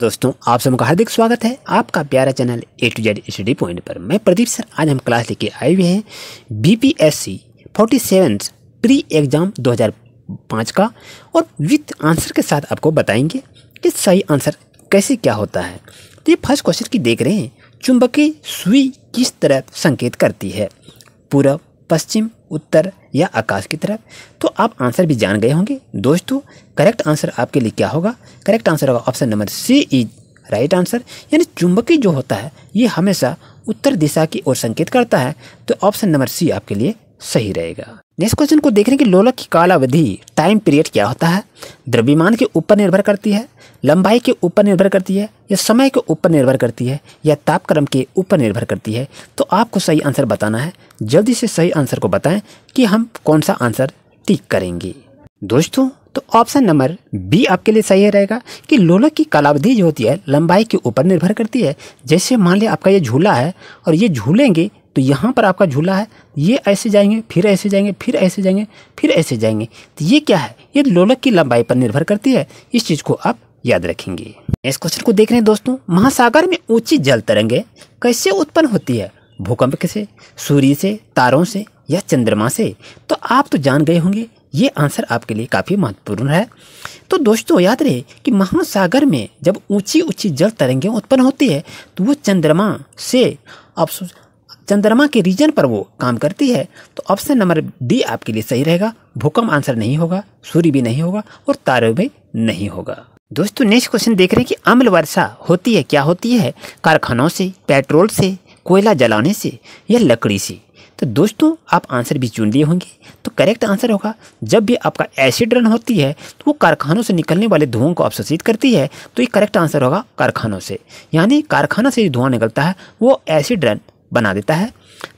दोस्तों आप सबका हार्दिक स्वागत है आपका प्यारा channel A to Z study point पर मैं प्रदीप सर आज हम क्लास लेके आए हुए हैं B P S C forty seven pre exam 2005 का और विथ आंसर के साथ आपको बताएंगे कि सही आंसर कैसे क्या होता है तो ये फर्स्ट क्वेश्चन की देख रहे हैं चुंबकीय सुई किस तरह संकेत करती है पूर्व पश्चिम उत्तर या आकाश की तरफ तो आप आंसर भी जान गए होंगे दोस्तों करेक्ट आंसर आपके लिए क्या होगा करेक्ट आंसर होगा option number C is right answer यानी चुंबकीय जो होता है ये हमेशा उत्तर दिशा की ओर संकेत करता है तो ऑप्शन नंबर सी आपके लिए सही रहेगा नेक्स्ट क्वेश्चन को देख रहे हैं कि लोलक की कालावधि टाइम पीरियड क्या होता है द्रव्यमान के ऊपर निर्भर करती है लंबाई के ऊपर निर्भर करती है या समय के ऊपर निर्भर करती है या तापक्रम के ऊपर निर्भर करती है तो आपको सही आंसर बताना है जल्दी से सही आंसर को बताएं कि हम कौन सा आंसर टीक करेंगे दोस्तों तो ऑप्शन नंबर बी आपके लिए सही रहेगा कि लोलक की कालावधि जो होती है लंबाई के ऊपर निर्भर करती है जैसे मान लिया आपका ये झूला है और ये झूलेंगे तो यहाँ पर आपका झूला है ये ऐसे जाएंगे फिर ऐसे जाएंगे फिर ऐसे जाएंगे फिर ऐसे जाएंगे तो ये क्या है ये लोलक की लंबाई पर निर्भर करती है इस चीज़ को आप याद रखेंगे इस क्वेश्चन को देख रहे हैं दोस्तों महासागर में ऊंची जल तरंगे कैसे उत्पन्न होती है भूकंप से सूर्य से तारों से या चंद्रमा से तो आप तो जान गए होंगे ये आंसर आपके लिए काफ़ी महत्वपूर्ण है तो दोस्तों याद रहे कि महासागर में जब ऊंची ऊंची जल तरंगें उत्पन्न होती है तो वो चंद्रमा से आप चंद्रमा के रीजन पर वो काम करती है तो ऑप्शन नंबर डी आपके लिए सही रहेगा भूकंप आंसर नहीं होगा सूर्य भी नहीं होगा और तारे भी नहीं होगा दोस्तों नेक्स्ट क्वेश्चन देख रहे हैं कि अम्ल वर्षा होती है क्या होती है कारखानों से पेट्रोल से कोयला जलाने से या लकड़ी से तो दोस्तों आप आंसर भी चुन लिए होंगे तो करेक्ट आंसर होगा जब भी आपका एसिड रन होती है तो वो कारखानों से निकलने वाले धुओं को अवशोषित करती है तो ये करेक्ट आंसर होगा कारखानों से यानी कारखाना से जो धुआं निकलता है वो एसिड रन बना देता है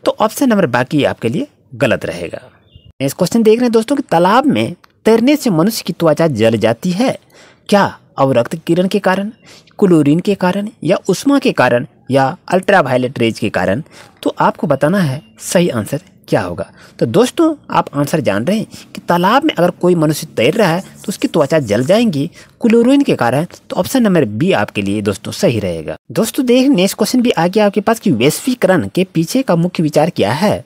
तो ऑप्शन नंबर बाकी आपके लिए गलत रहेगा नेक्स्ट क्वेश्चन देख रहे हैं दोस्तों कि तालाब में तैरने से मनुष्य की त्वचा जल जाती है क्या अवरक्त किरण के कारण क्लोरीन के कारण या उष्मा के कारण या अल्ट्रावायलेट रेज के कारण तो आपको बताना है सही आंसर क्या होगा तो दोस्तों आप आंसर जान रहे हैं कि तालाब में अगर कोई मनुष्य तैर रहा है तो उसकी त्वचा जल जाएंगी क्लोरोइन के कारण तो ऑप्शन नंबर बी आपके लिए दोस्तों सही रहेगा दोस्तों देख नेक्स्ट क्वेश्चन भी आ गया आपके पास कि वैश्वीकरण के पीछे का मुख्य विचार क्या है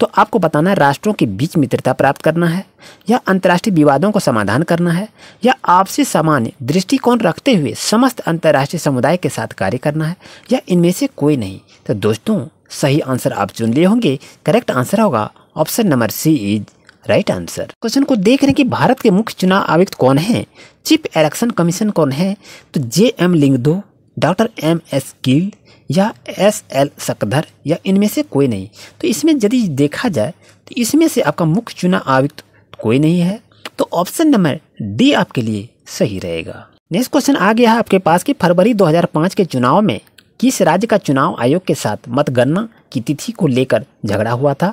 तो आपको बताना है राष्ट्रों के बीच मित्रता प्राप्त करना है या अंतर्राष्ट्रीय विवादों को समाधान करना है या आपसी सामान्य दृष्टिकोण रखते हुए समस्त अंतर्राष्ट्रीय समुदाय के साथ कार्य करना है या इनमें से कोई नहीं तो दोस्तों सही आंसर आप चुन लिए होंगे करेक्ट आंसर होगा option number C is right answer question को देख रहे हैं कि भारत के मुख्य चुनाव आयुक्त कौन है चीफ इलेक्शन कमीशन कौन है तो J M Lyngdoh doctor M S Gill या एस एल सकधर या इनमें से कोई नहीं तो इसमें यदि देखा जाए तो इसमें से आपका मुख्य चुनाव आयुक्त कोई नहीं है तो ऑप्शन नंबर डी आपके लिए सही रहेगा नेक्स्ट क्वेश्चन आ गया है आपके पास कि फरवरी 2005 के चुनाव में किस राज्य का चुनाव आयोग के साथ मतगणना की तिथि को लेकर झगड़ा हुआ था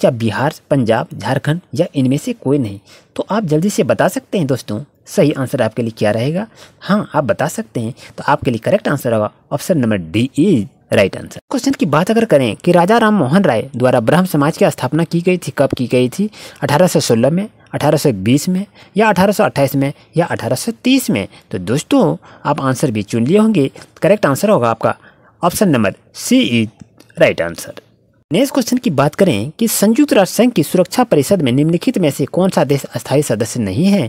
क्या बिहार पंजाब झारखंड या इनमें से कोई नहीं तो आप जल्दी से बता सकते हैं दोस्तों सही आंसर आपके लिए क्या रहेगा हाँ आप बता सकते हैं तो आपके लिए करेक्ट आंसर होगा option number D is right answer question की बात अगर करें कि राजा राम मोहन राय द्वारा ब्रह्म समाज की स्थापना की गई थी कब की गई थी 1816 में 1820 में या 1828 में या 1830 में तो दोस्तों आप आंसर भी चुन लिए होंगे करेक्ट आंसर होगा आपका option number C is right answer next question की बात करें कि संयुक्त राष्ट्र संघ की सुरक्षा परिषद में निम्नलिखित में से कौन सा देश अस्थायी सदस्य नहीं है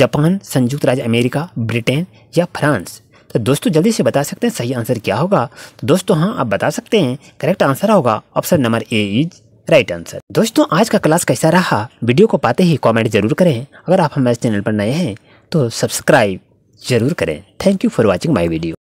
जापान संयुक्त राज्य अमेरिका ब्रिटेन या फ्रांस तो दोस्तों जल्दी से बता सकते हैं सही आंसर क्या होगा तो दोस्तों हाँ आप बता सकते हैं करेक्ट आंसर होगा option number A is right answer दोस्तों आज का क्लास कैसा रहा वीडियो को पाते ही कमेंट जरूर करें अगर आप हमारे चैनल पर नए हैं तो सब्सक्राइब जरूर करें thank you for watching my video